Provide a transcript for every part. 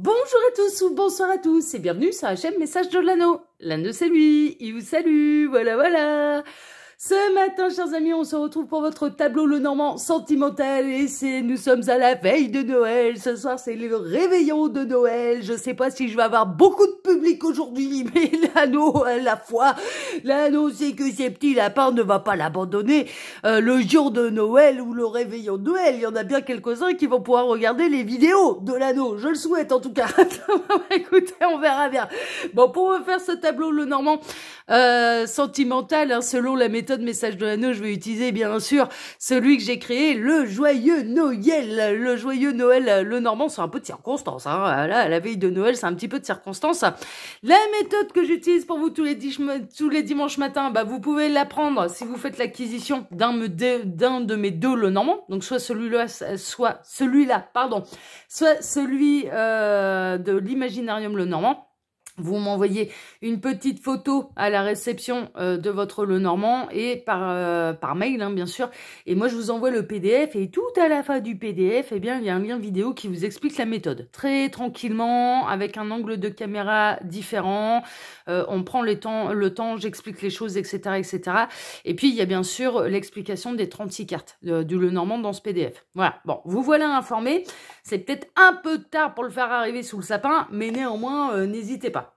Bonjour à tous ou bonsoir à tous et bienvenue sur HM Message de l'anneau. L'anneau c'est lui, il vous salue, voilà voilà ce matin, chers amis, on se retrouve pour votre tableau Le Normand sentimental et c'est nous sommes à la veille de Noël. Ce soir, c'est le réveillon de Noël. Je sais pas si je vais avoir beaucoup de public aujourd'hui, mais l'anneau à euh, la fois, l'anneau c'est que ces petits lapins ne va pas l'abandonner euh, le jour de Noël ou le réveillon de Noël. Il y en a bien quelques-uns qui vont pouvoir regarder les vidéos de l'anneau. Je le souhaite en tout cas. Bah, écoutez, on verra bien. Bon, pour faire ce tableau Le Normand euh, sentimental, hein, selon la méthode méthode message de l'anneau, je vais utiliser bien sûr celui que j'ai créé, le joyeux Noël. Le joyeux Noël, le Normand, c'est un peu de circonstance. Hein. Ah la veille de Noël, c'est un petit peu de circonstance. La méthode que j'utilise pour vous tous les, dimanches matins, bah, vous pouvez l'apprendre si vous faites l'acquisition d'un de mes deux le Normand. Donc soit celui-là, soit celui-là, pardon, soit celui euh, de l'imaginarium le Normand vous m'envoyez une petite photo à la réception euh, de votre le normand et par, euh, par mail hein, bien sûr et moi je vous envoie le PDF et tout à la fin du PDF et eh bien il y a un lien vidéo qui vous explique la méthode très tranquillement avec un angle de caméra différent euh, on prend les temps, le temps j'explique les choses etc etc et puis il y a bien sûr l'explication des 36 cartes du le normand dans ce PDF voilà bon vous voilà informé c'est peut-être un peu tard pour le faire arriver sous le sapin mais néanmoins n'hésitez pas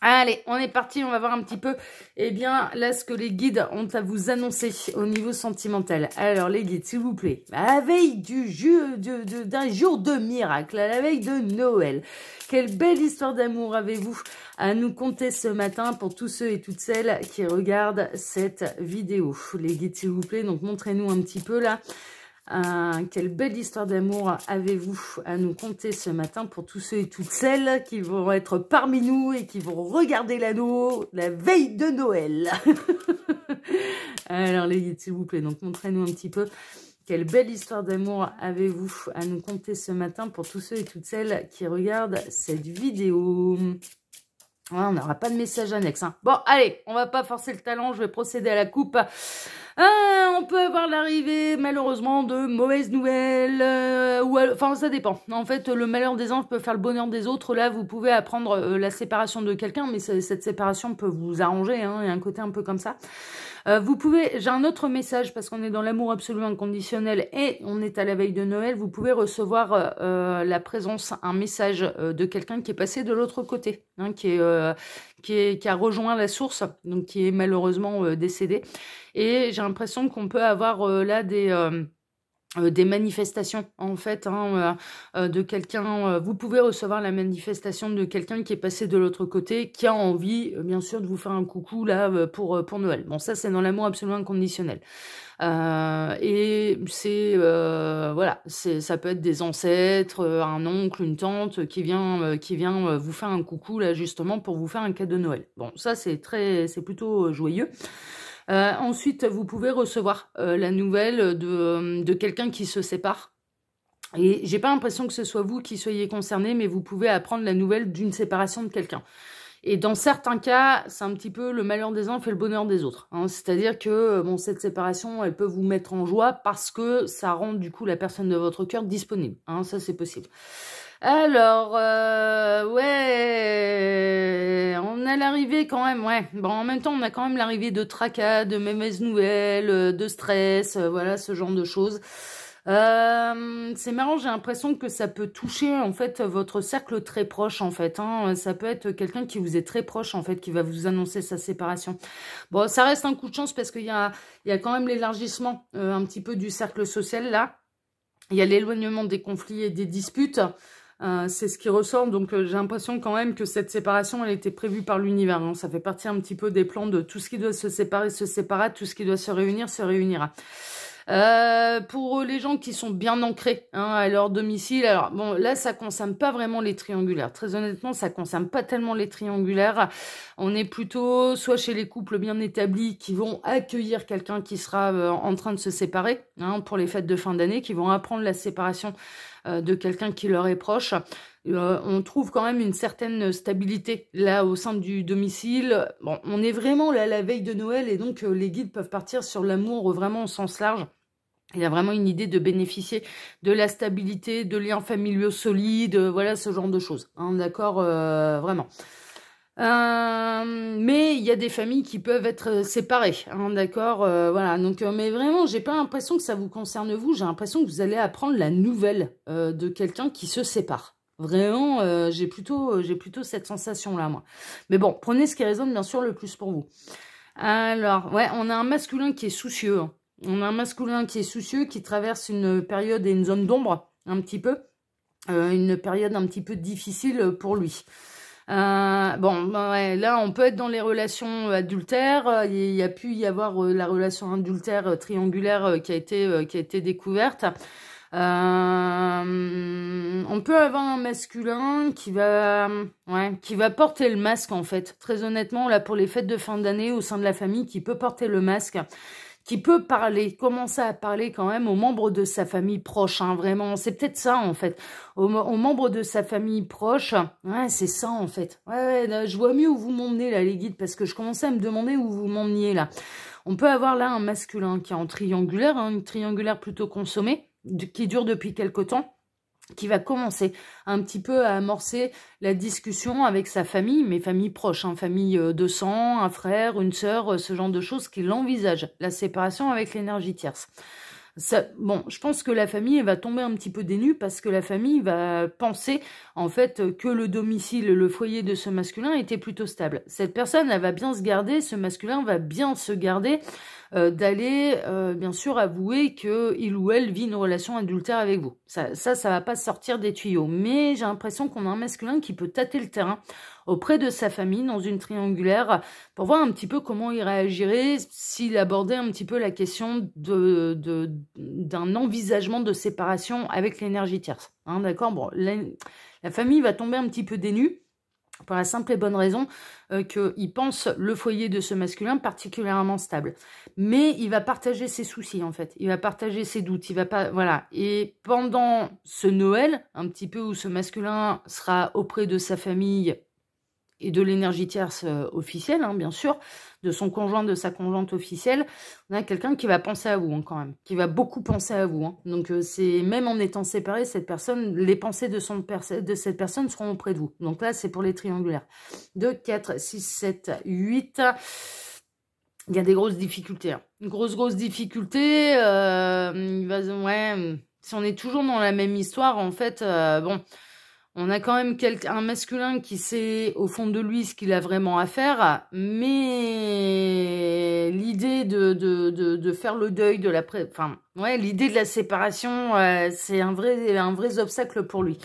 Allez, on est parti, on va voir un petit peu, eh bien, là, ce que les guides ont à vous annoncer au niveau sentimental. Alors, les guides, s'il vous plaît, à la veille du d'un jour de miracle, à la veille de Noël, quelle belle histoire d'amour avez-vous à nous conter ce matin pour tous ceux et toutes celles qui regardent cette vidéo. Les guides, s'il vous plaît, donc montrez-nous un petit peu, là, ah, quelle belle histoire d'amour avez-vous à nous conter ce matin pour tous ceux et toutes celles qui vont être parmi nous et qui vont regarder l'anneau la veille de Noël Alors les guides, s'il vous plaît, donc montrez-nous un petit peu quelle belle histoire d'amour avez-vous à nous conter ce matin pour tous ceux et toutes celles qui regardent cette vidéo on n'aura pas de message annexe. Hein. Bon, allez, on va pas forcer le talent, je vais procéder à la coupe. Euh, on peut avoir l'arrivée, malheureusement, de mauvaises nouvelles. Euh, ou, enfin, ça dépend. En fait, le malheur des uns peut faire le bonheur des autres. Là, vous pouvez apprendre euh, la séparation de quelqu'un, mais cette séparation peut vous arranger. Hein. Il y a un côté un peu comme ça. Euh, vous pouvez, j'ai un autre message parce qu'on est dans l'amour absolument inconditionnel et on est à la veille de Noël. Vous pouvez recevoir euh, euh, la présence, un message de quelqu'un qui est passé de l'autre côté, hein, qui, qui, qui, a rejoint la source, donc qui est malheureusement décédé. Et j'ai l'impression qu'on peut avoir là des euh, des manifestations en fait hein, euh, euh, de quelqu'un vous pouvez recevoir la manifestation de quelqu'un qui est passé de l'autre côté qui a envie bien sûr de vous faire un coucou là pour pour Noël bon ça c'est dans l'amour absolument inconditionnel et c'est voilà c'est ça peut être des ancêtres un oncle une tante qui vient qui vient vous faire un coucou là justement pour vous faire un cadeau de Noël bon ça c'est très c'est plutôt joyeux euh, ensuite, vous pouvez recevoir euh, la nouvelle euh, de, quelqu'un qui se sépare. Et j'ai pas l'impression que ce soit vous qui soyez concerné, mais vous pouvez apprendre la nouvelle d'une séparation de quelqu'un. Et dans certains cas, c'est un petit peu le malheur des uns fait le bonheur des autres. Hein. C'est-à-dire que bon, cette séparation, elle peut vous mettre en joie parce que ça rend du coup la personne de votre cœur disponible. Hein. Ça, c'est possible. Alors, euh, ouais, on a l'arrivée quand même, ouais. Bon, en même temps, on a quand même l'arrivée de tracas, de mauvaises nouvelles, euh, de stress, euh, voilà, ce genre de choses. c'est marrant, j'ai l'impression que ça peut toucher en fait votre cercle très proche en fait. Hein. Ça peut être quelqu'un qui vous est très proche en fait, qui va vous annoncer sa séparation. Bon, ça reste un coup de chance parce qu'il y a, il y a quand même l'élargissement un petit peu du cercle social là. Il y a l'éloignement des conflits et des disputes. Euh, c'est ce qui ressort, donc euh, j'ai l'impression quand même que cette séparation, elle était prévue par l'univers. donc hein. Ça fait partie un petit peu des plans de tout ce qui doit se séparer, se séparera, tout ce qui doit se réunir, se réunira. Euh, pour les gens qui sont bien ancrés hein, à leur domicile, alors bon, là, ça ne concerne pas vraiment les triangulaires. Très honnêtement, ça ne concerne pas tellement les triangulaires. On est plutôt soit chez les couples bien établis qui vont accueillir quelqu'un qui sera euh, en train de se séparer hein, pour les fêtes de fin d'année, qui vont apprendre la séparation euh, de quelqu'un qui leur est proche. on trouve quand même une certaine stabilité là au sein du domicile. Bon, on est vraiment là la veille de Noël et donc les guides peuvent partir sur l'amour vraiment au sens large. Il y a vraiment une idée de bénéficier de la stabilité, de liens familiaux solides, euh, voilà ce genre de choses. Hein, D'accord euh, Vraiment. Euh, mais il y a des familles qui peuvent être séparées, hein, d'accord Voilà, donc, mais vraiment, j'ai pas l'impression que ça vous concerne vous, j'ai l'impression que vous allez apprendre la nouvelle de quelqu'un qui se sépare. Vraiment, j'ai plutôt, j'ai plutôt cette sensation-là, moi. Mais bon, prenez ce qui résonne, bien sûr, le plus pour vous. Alors, ouais, on a un masculin qui est soucieux, hein. On a un masculin qui est soucieux, qui traverse une période et une zone d'ombre, un petit peu. Euh, une période un petit peu difficile pour lui. Euh, bon, ben là, on peut être dans les relations adultères. Il y a pu y avoir euh, la relation adultère triangulaire qui a été, qui a été découverte. on peut avoir un masculin qui va, qui va porter le masque en fait. Très honnêtement, là pour les fêtes de fin d'année au sein de la famille, qui peut porter le masque qui peut parler, commencer à parler quand même aux membres de sa famille proche, hein, vraiment, c'est peut-être ça en fait, aux, membres de sa famille proche, ouais, c'est ça en fait, ouais, ouais, je vois mieux où vous m'emmenez là les guides, parce que je commençais à me demander où vous m'emmeniez là. On peut avoir là un masculin qui est en triangulaire, hein, une triangulaire plutôt consommée, qui dure depuis quelque temps, qui va commencer un petit peu à amorcer la discussion avec sa famille, mais famille proche, hein, famille euh, de sang, un frère, une sœur, euh, ce genre de choses, qu'il envisage la séparation avec l'énergie tierce. Ça, bon, je pense que la famille va tomber un petit peu dénue parce que la famille va penser en fait que le domicile, le foyer de ce masculin était plutôt stable. Cette personne, elle va bien se garder, ce masculin va bien se garder euh, d'aller euh, bien sûr avouer qu'il ou elle vit une relation adultère avec vous. Ça, ça ne va pas sortir des tuyaux. Mais j'ai l'impression qu'on a un masculin qui peut tâter le terrain auprès de sa famille dans une triangulaire pour voir un petit peu comment il réagirait s'il abordait un petit peu la question d'un de, envisagement de séparation avec l'énergie tierce. Hein, D'accord Bon, la, la, famille va tomber un petit peu dénue pour la simple et bonne raison euh, qu'il pense le foyer de ce masculin particulièrement stable. Mais il va partager ses soucis, en fait. Il va partager ses doutes. Il va pas, voilà. Et pendant ce Noël, un petit peu où ce masculin sera auprès de sa famille et de l'énergie tierce euh, officielle, hein, bien sûr, de son conjoint, de sa conjointe officielle, on a quelqu'un qui va penser à vous hein, quand même, qui va beaucoup penser à vous. Hein. Donc euh, c'est même en étant séparé, cette personne, les pensées de, son cette personne seront auprès de vous. Donc là, c'est pour les triangulaires. 2, 4, 6, 7, 8. Il y a des grosses difficultés. Une grosse, grosse difficulté. Euh, ouais, si on est toujours dans la même histoire, en fait, bon... On a quand même un masculin qui sait au fond de lui ce qu'il a vraiment à faire, mais l'idée de, de, de, faire le deuil de la enfin, ouais, l'idée de la séparation, euh, c'est un vrai, un vrai obstacle pour lui.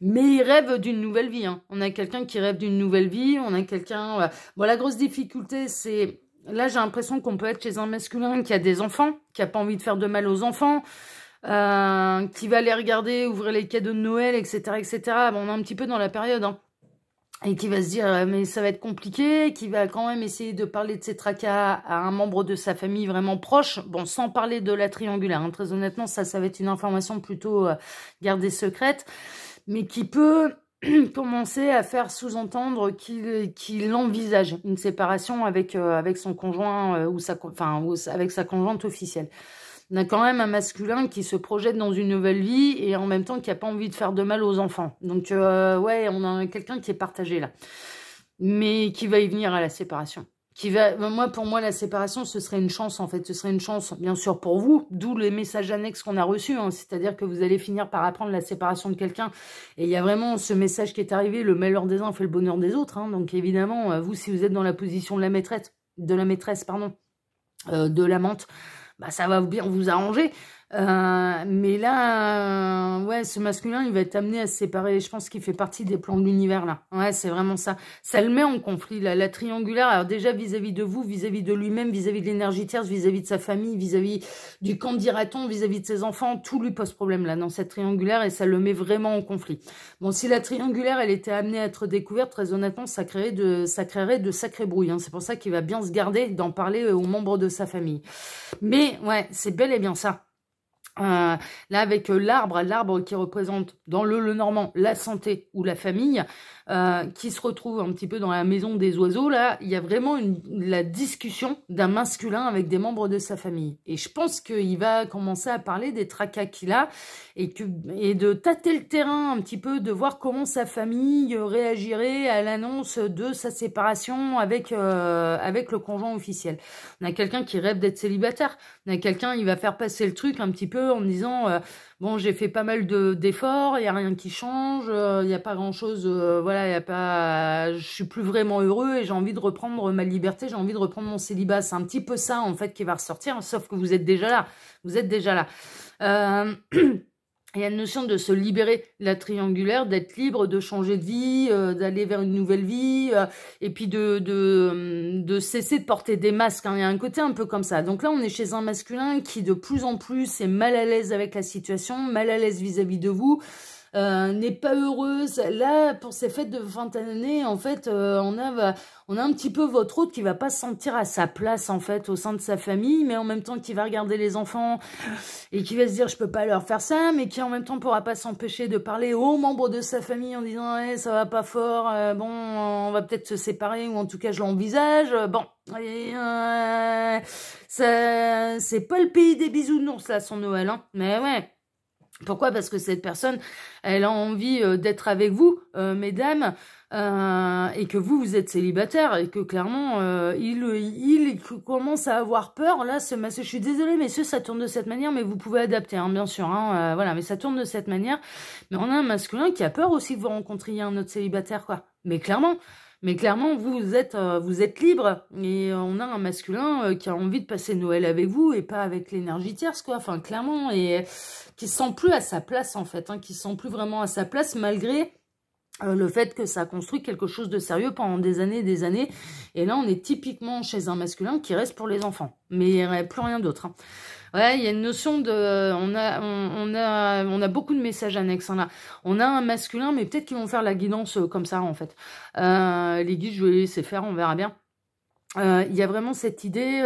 Mais il rêve d'une nouvelle vie. Hein. On a quelqu'un qui rêve d'une nouvelle vie. On a quelqu'un. Euh, la grosse difficulté, c'est là, j'ai l'impression qu'on peut être chez un masculin qui a des enfants, qui a pas envie de faire de mal aux enfants. Euh, qui va aller regarder, ouvrir les cadeaux de Noël, etc. etc. on est un petit peu dans la période. Hein. Et qui va se dire, euh, mais ça va être compliqué, qui va quand même essayer de parler de ses tracas à un membre de sa famille vraiment proche. Bon, sans parler de la triangulaire, hein. très honnêtement, ça, ça va être une information plutôt euh, gardée secrète, mais qui peut commencer à faire sous-entendre qu'il envisage une séparation avec, son conjoint ou, ou avec sa conjointe officielle on a quand même un masculin qui se projette dans une nouvelle vie et en même temps qui n'a pas envie de faire de mal aux enfants. Donc, euh, ouais, on a quelqu'un qui est partagé là, mais qui va y venir à la séparation. Qui va, moi, pour moi, la séparation, ce serait une chance, en fait. Ce serait une chance, bien sûr, pour vous, d'où les messages annexes qu'on a reçus. Hein. C'est-à-dire que vous allez finir par apprendre la séparation de quelqu'un. Et il y a vraiment ce message qui est arrivé, le malheur des uns fait le bonheur des autres. Hein. Donc, évidemment, euh, vous, si vous êtes dans la position de la maîtresse, de la maîtresse, pardon, euh, de l'amante, bah ça va bien vous arranger. Euh, mais là, euh, ouais, ce masculin, il va être amené à se séparer. Je pense qu'il fait partie des plans de l'univers, là. Ouais, c'est vraiment ça. Ça le met en conflit, là. La triangulaire, alors déjà vis-à-vis de vous, vis-à-vis de lui-même, vis-à-vis de l'énergie tierce, vis-à-vis de sa famille, vis-à-vis du camp dira vis-à-vis de ses enfants, tout lui pose problème, là, dans cette triangulaire, et ça le met vraiment en conflit. Bon, si la triangulaire, elle était amenée à être découverte, très honnêtement, ça créerait de, ça créerait de sacrés brouilles. Hein. C'est pour ça qu'il va bien se garder d'en parler euh, aux membres de sa famille. Mais, ouais, c'est bel et bien ça. Euh, là, avec euh, l'arbre, l'arbre qui représente dans le, le normand la santé ou la famille, euh, qui se retrouve un petit peu dans la maison des oiseaux, là, il y a vraiment la discussion d'un masculin avec des membres de sa famille. Et je pense qu'il va commencer à parler des tracas qu'il a et, et de tâter le terrain un petit peu, de voir comment sa famille réagirait à l'annonce de sa séparation avec, euh, avec le conjoint officiel. On a quelqu'un qui rêve d'être célibataire, on a quelqu'un, qui va faire passer le truc un petit peu en disant... Euh, bon, j'ai fait pas mal d'efforts, il n'y a rien qui change, il euh, n'y a pas grand-chose, euh, Voilà, il y a pas... je suis plus vraiment heureux et j'ai envie de reprendre ma liberté, j'ai envie de reprendre mon célibat. C'est un petit peu ça, en fait, qui va ressortir, sauf que vous êtes déjà là. Vous êtes déjà là. Euh... il y a une notion de se libérer la triangulaire, d'être libre, de changer de vie, euh, d'aller vers une nouvelle vie, euh, et puis de, de, hum, de, cesser de porter des masques. Hein. Il y a un côté un peu comme ça. Donc là, on est chez un masculin qui, de plus en plus, est mal à l'aise avec la situation, mal à l'aise vis-à-vis de vous, euh, n'est pas heureuse. Là, pour ces fêtes de fin d'année, en fait, euh, on, a, on a un petit peu votre autre qui va pas se sentir à sa place, en fait, au sein de sa famille, mais en même temps qui va regarder les enfants et qui va se dire, je peux pas leur faire ça, mais qui en même temps pourra pas s'empêcher de parler aux membres de sa famille en disant, hey, eh, ça va pas fort, euh, bon, on va peut-être se séparer, ou en tout cas, je l'envisage. Bon, ça c'est pas le pays des bisous non ça son Noël, hein. Mais ouais. Pourquoi Parce que cette personne, elle a envie euh, d'être avec vous, euh, mesdames, euh, et que vous, vous êtes célibataire, et que clairement, il, il commence à avoir peur. Là, ce je suis désolée, messieurs, ça tourne de cette manière, mais vous pouvez adapter, hein, bien sûr. Hein, voilà, mais ça tourne de cette manière. Mais on a un masculin qui a peur aussi que vous rencontriez un autre célibataire, quoi. Mais clairement, mais clairement, vous êtes, euh, vous êtes libre. Et euh, on a un masculin euh, qui a envie de passer Noël avec vous et pas avec l'énergie tierce, quoi. Enfin, clairement, et qui se sent plus à sa place, en fait. Hein, qui se sent plus vraiment à sa place, malgré le fait que ça a construit quelque chose de sérieux pendant des années et des années. Et là, on est typiquement chez un masculin qui reste pour les enfants. Mais il n'y a plus rien d'autre. Hein. Ouais, il y a une notion de... On a, on, a, on a beaucoup de messages annexes hein, là. On a un masculin, mais peut-être qu'ils vont faire la guidance euh, comme ça en fait. Euh, les guides, je vais les laisser faire, on verra bien. Euh, il y a vraiment cette idée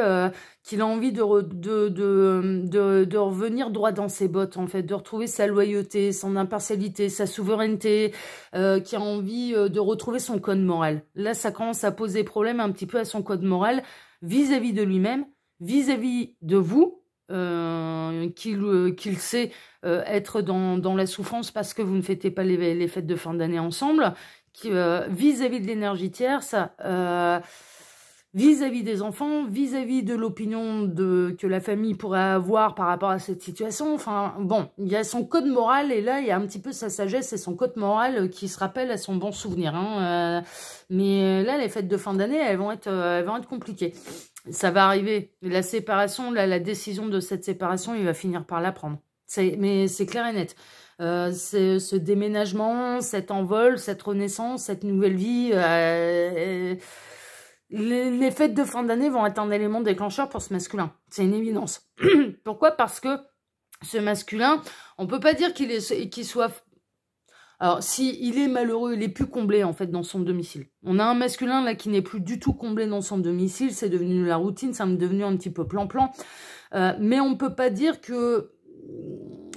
qu'il a envie de, de, revenir droit dans ses bottes, en fait, de retrouver sa loyauté, son impartialité, sa souveraineté, qui a envie de retrouver son code moral. Là, ça commence à poser problème un petit peu à son code moral vis à -vis de lui-même, vis-à-vis de vous, euh, euh, qu'il sait euh, être dans, la souffrance parce que vous ne fêtez pas les, fêtes de fin d'année ensemble, vis-à-vis de l'énergie tierce, vis-à-vis des enfants, vis-à-vis de l'opinion que la famille pourrait avoir par rapport à cette situation. Enfin, bon, il y a son code moral et là, il y a un petit peu sa sagesse et son code moral qui se rappelle à son bon souvenir. Hein, mais là, les fêtes de fin d'année, elles vont être compliquées ça va arriver. La séparation, la, décision de cette séparation, il va finir par la prendre. Mais c'est clair et net. Euh, ce déménagement, cet envol, cette renaissance, cette nouvelle vie, euh, euh, les, fêtes de fin d'année vont être un élément déclencheur pour ce masculin. C'est une évidence. Pourquoi Parce que ce masculin, on peut pas dire qu'il soit alors, si est malheureux, il est plus comblé, en fait, dans son domicile. On a un masculin, là, qui n'est plus du tout comblé dans son domicile. C'est devenu la routine, ça c'est devenu un petit peu plan-plan. Euh, mais on ne peut pas dire que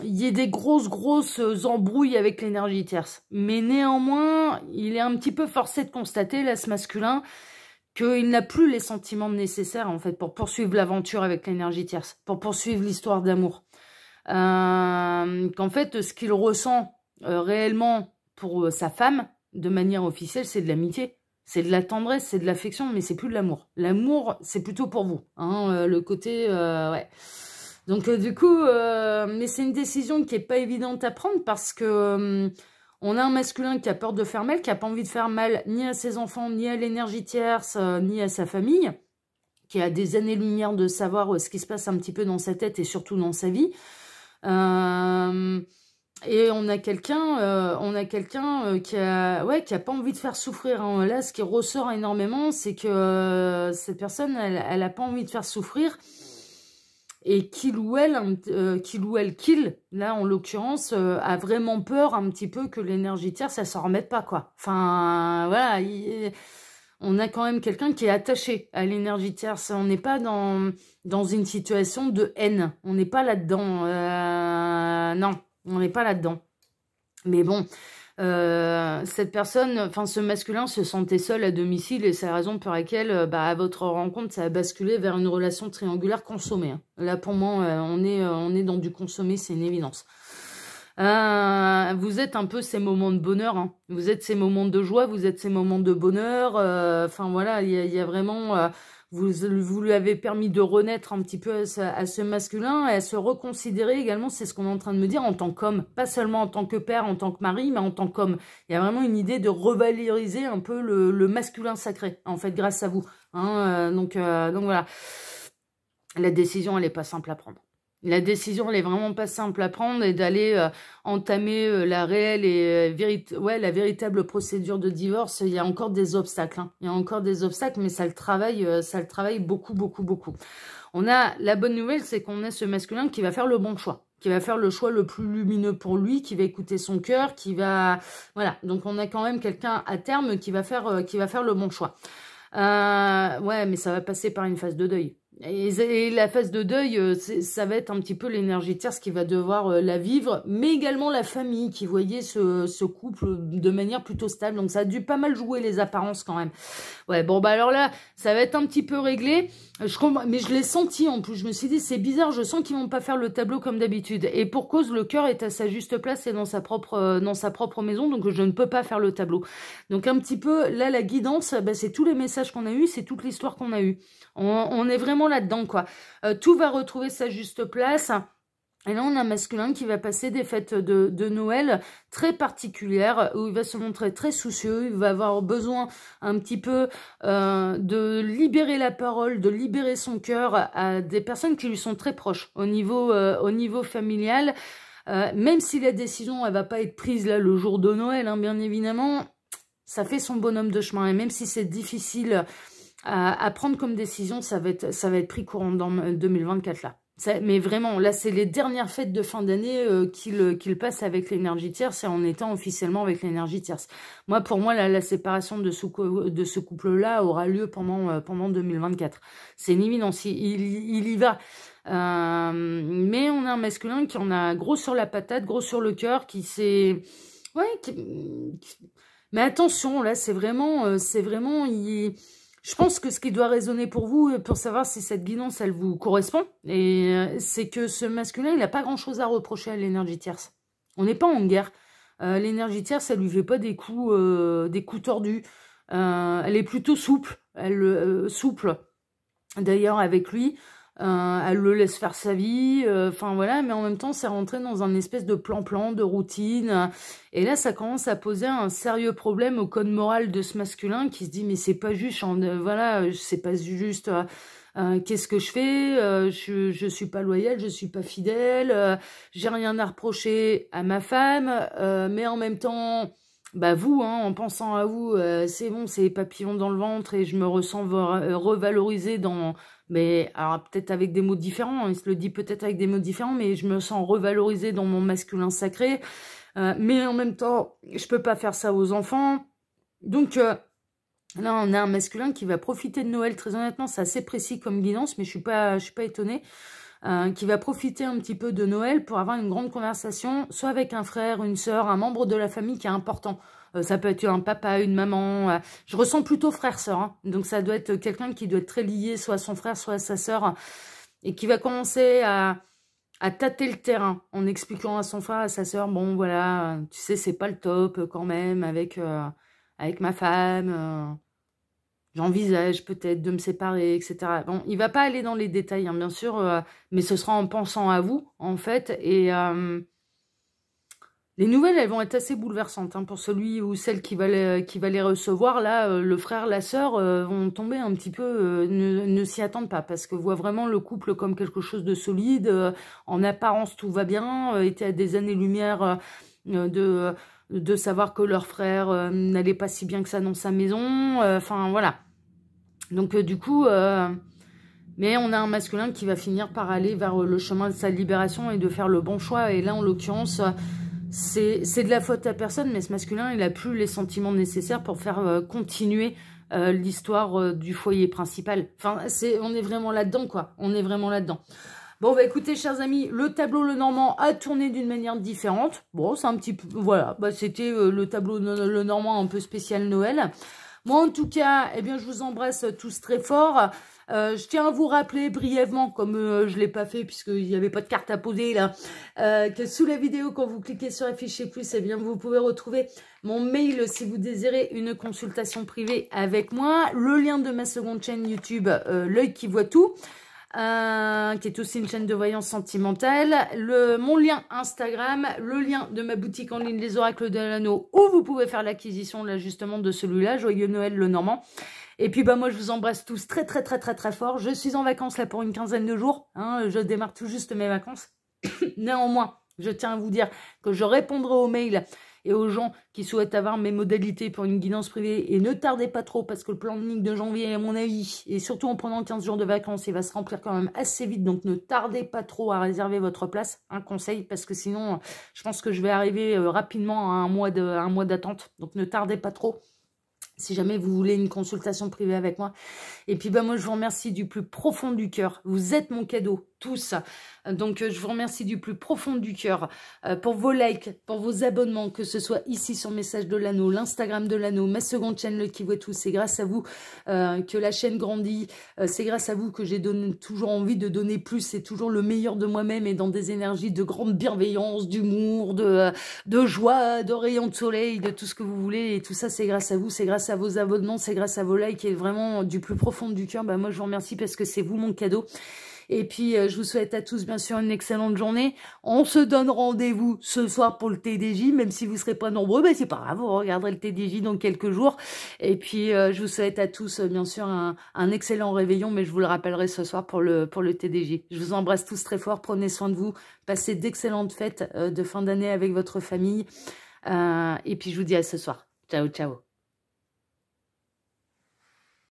il y ait des grosses, grosses euh, embrouilles avec l'énergie tierce. Mais néanmoins, il est un petit peu forcé de constater, là, ce masculin, qu'il n'a plus les sentiments nécessaires, en fait, pour poursuivre l'aventure avec l'énergie tierce, pour poursuivre l'histoire d'amour. Euh, qu'en fait, ce qu'il ressent euh, réellement pour euh, sa femme, de manière officielle, c'est de l'amitié. C'est de la tendresse, c'est de l'affection, mais c'est plus de l'amour. L'amour, c'est plutôt pour vous. Hein, euh, le côté... ouais. Donc du coup, mais c'est une décision qui n'est pas évidente à prendre parce que... On a un masculin qui a peur de faire mal, qui n'a pas envie de faire mal ni à ses enfants, ni à l'énergie tierce, ni à sa famille, qui a des années-lumière de savoir ce qui se passe un petit peu dans sa tête et surtout dans sa vie. Euh, et on a quelqu'un euh, on a quelqu'un euh, qui a ouais qui a pas envie de faire souffrir. Hein. Là, ce qui ressort énormément, c'est que euh, cette personne, elle, n'a pas envie de faire souffrir. Et qu'il ou elle, qu'il ou elle, qu'il, là en l'occurrence, a vraiment peur un petit peu que l'énergie elle ça s'en remette pas quoi. Enfin voilà, on a quand même quelqu'un qui est attaché à l'énergie tierce. On n'est pas dans dans une situation de haine. On n'est pas là dedans. non. On n'est pas là-dedans. Mais bon, euh, cette personne, enfin ce masculin se sentait seul à domicile et c'est la raison pour laquelle, euh, bah, à votre rencontre, ça a basculé vers une relation triangulaire consommée. Hein. Là, pour moi, euh, on est, on est dans du consommé, c'est une évidence. vous êtes un peu ces moments de bonheur, hein. vous êtes ces moments de joie, vous êtes ces moments de bonheur. Enfin voilà, il y, a vraiment, vous, lui avez permis de renaître un petit peu à, ce masculin et à se reconsidérer également, c'est ce qu'on est en train de me dire, en tant qu'homme. Pas seulement en tant que père, en tant que mari, mais en tant qu'homme. Il y a vraiment une idée de revaloriser un peu le, masculin sacré, en fait, grâce à vous. Hein, euh, donc, euh, donc voilà. La décision, elle n'est pas simple à prendre. La décision, n'est vraiment pas simple à prendre et d'aller euh, entamer euh, la réelle et euh, la véritable procédure de divorce, il y a encore des obstacles. Hein. Il y a encore des obstacles, mais ça le travaille, ça le travaille beaucoup, beaucoup, beaucoup. On a la bonne nouvelle, c'est qu'on a ce masculin qui va faire le bon choix, qui va faire le choix le plus lumineux pour lui, qui va écouter son cœur, qui va voilà. Donc on a quand même quelqu'un à terme qui va faire, qui va faire le bon choix. ouais, mais ça va passer par une phase de deuil. Et, la phase de deuil, euh, ça va être un petit peu l'énergie tierce qui va devoir euh, la vivre, mais également la famille qui voyait ce, ce, couple de manière plutôt stable. Donc ça a dû pas mal jouer les apparences quand même. Ouais, bon bah alors là, ça va être un petit peu réglé mais je l'ai senti en plus. Je me suis dit, c'est bizarre, je sens qu'ils vont pas faire le tableau comme d'habitude. Et pour cause, le cœur est à sa juste place et dans sa propre, euh, dans sa propre maison, donc je ne peux pas faire le tableau. Donc un petit peu, là, la guidance, bah, c'est tous les messages qu'on a eus, c'est toute l'histoire qu'on a eue. On, est vraiment là-dedans, quoi. Euh, tout va retrouver sa juste place. Et là, on a un masculin qui va passer des fêtes de, Noël très particulières, où il va se montrer très soucieux, il va avoir besoin un petit peu euh, de libérer la parole, de libérer son cœur à des personnes qui lui sont très proches au niveau, euh, au niveau familial. Euh, même si la décision, elle va pas être prise là le jour de Noël, hein, bien évidemment, ça fait son bonhomme de chemin. Et même si c'est difficile à, à, prendre comme décision, ça va être, ça va être pris courant dans 2024 là. Ça, mais vraiment, là, c'est les dernières fêtes de fin d'année euh, qu'il euh, qu'il passe avec l'énergie tierce et en étant officiellement avec l'énergie tierce. Moi, pour moi, la, la séparation de ce, de ce couple-là aura lieu pendant, euh, pendant 2024. C'est imminent il, il, y va. Euh, mais on a un masculin qui en a gros sur la patate, gros sur le cœur, qui s'est... Ouais, Mais attention, là, c'est vraiment... c'est vraiment... Il... Je pense que ce qui doit résonner pour vous, euh, pour savoir si cette guidance, elle vous correspond, et euh, c'est que ce masculin, il n'a pas grand-chose à reprocher à l'énergie tierce. On n'est pas en guerre. Euh, l'énergie tierce, elle lui fait pas des coups, des coups tordus. elle est plutôt souple. Elle souple. D'ailleurs, avec lui, euh, elle le laisse faire sa vie, euh, enfin voilà, mais en même temps, c'est rentré dans un espèce de plan-plan, de routine, et là, ça commence à poser un sérieux problème au code moral de ce masculin qui se dit, mais c'est pas juste, hein, voilà, c'est pas juste, euh, qu'est-ce que je fais, je, je suis pas loyal, je suis pas fidèle, j'ai rien à reprocher à ma femme, mais en même temps bah vous, hein, en pensant à vous, c'est bon, c'est papillon dans le ventre et je me ressens revalorisé dans mais alors peut-être avec des mots différents, hein, il se le dit peut-être avec des mots différents, mais je me sens revalorisée dans mon masculin sacré, euh, mais en même temps, je peux pas faire ça aux enfants, donc euh, là, on a un masculin qui va profiter de Noël, très honnêtement, c'est assez précis comme guidance, mais je suis pas, je suis pas étonnée, euh, qui va profiter un petit peu de Noël pour avoir une grande conversation, soit avec un frère, une sœur, un membre de la famille qui est important. Euh, ça peut être un papa, une maman. Euh, je ressens plutôt frère-sœur. Hein. donc, ça doit être quelqu'un qui doit être très lié, soit à son frère, soit à sa sœur, et qui va commencer à, à tâter le terrain en expliquant à son frère, à sa sœur, bon, voilà, tu sais, c'est pas le top quand même avec, avec ma femme j'envisage peut-être de me séparer, etc. Bon, il va pas aller dans les détails, hein, bien sûr, euh, mais ce sera en pensant à vous, en fait. Et euh, les nouvelles, elles vont être assez bouleversantes hein, pour celui ou celle qui va les, qui va les recevoir. Là, euh, le frère, la sœur vont tomber un petit peu, ne, s'y attendent pas, parce que voient vraiment le couple comme quelque chose de solide. en apparence, tout va bien, était à des années-lumière de de savoir que leur frère n'allait pas si bien que ça dans sa maison. Enfin, voilà. Donc, euh, du coup, euh, mais on a un masculin qui va finir par aller vers euh, le chemin de sa libération et de faire le bon choix. Et là, en l'occurrence, c'est de la faute à personne, mais ce masculin, il n'a plus les sentiments nécessaires pour faire continuer l'histoire du foyer principal. Enfin, on est vraiment là-dedans, quoi. On est vraiment là-dedans. Bon, bah écoutez, chers amis, le tableau Le Normand a tourné d'une manière différente. Bon, c'est un petit peu... Voilà, bah, c'était le tableau Le Normand un peu spécial Noël. Moi, en tout cas, eh bien, je vous embrasse tous très fort. Euh, je tiens à vous rappeler brièvement, comme euh, je ne l'ai pas fait puisqu'il n'y avait pas de carte à poser là, euh, que sous la vidéo, quand vous cliquez sur afficher plus, eh bien, vous pouvez retrouver mon mail si vous désirez une consultation privée avec moi, le lien de ma seconde chaîne YouTube, l'œil qui voit tout. Euh, qui est aussi une chaîne de voyance sentimentale. Le, mon lien Instagram, le lien de ma boutique en ligne Les Oracles de l'Anneau, où vous pouvez faire l'acquisition justement de celui-là, Joyeux Noël le Normand. Et puis bah moi je vous embrasse tous très très très très très fort. Je suis en vacances là pour une quinzaine de jours. Hein. je démarre tout juste mes vacances. Néanmoins, je tiens à vous dire que je répondrai aux mails et aux gens qui souhaitent avoir mes modalités pour une guidance privée. Et ne tardez pas trop parce que le planning de janvier, à mon avis, et surtout en prenant 15 jours de vacances, il va se remplir quand même assez vite. Donc ne tardez pas trop à réserver votre place. Un conseil parce que sinon, je pense que je vais arriver euh, rapidement à un mois d'attente. Donc ne tardez pas trop si jamais vous voulez une consultation privée avec moi. Et puis, bah, moi, je vous remercie du plus profond du cœur. Vous êtes mon cadeau tous. Donc, euh, je vous remercie du plus profond du cœur euh, pour vos likes, pour vos abonnements, que ce soit ici sur Message de l'Anneau, l'Instagram de l'Anneau, ma seconde chaîne Le Qui Tout. C'est grâce à vous euh, que la chaîne grandit. c'est grâce à vous que j'ai toujours envie de donner plus. C'est toujours le meilleur de moi-même et dans des énergies de grande bienveillance, d'humour, de, joie, de rayons de soleil, de tout ce que vous voulez. Et tout ça, c'est grâce à vous, c'est grâce à vos abonnements, c'est grâce à vos likes et vraiment du plus profond du cœur. Bah, moi, je vous remercie parce que c'est vous mon cadeau. Et puis, euh, je vous souhaite à tous, bien sûr, une excellente journée. On se donne rendez-vous ce soir pour le TDJ, même si vous serez pas nombreux, mais c'est pas grave, vous regarderez le TDJ dans quelques jours. Et puis, euh, je vous souhaite à tous, euh, bien sûr, un, un, excellent réveillon, mais je vous le rappellerai ce soir pour le, pour le TDJ. Je vous embrasse tous très fort, prenez soin de vous, passez d'excellentes fêtes de fin d'année avec votre famille. et puis, je vous dis à ce soir. Ciao, ciao.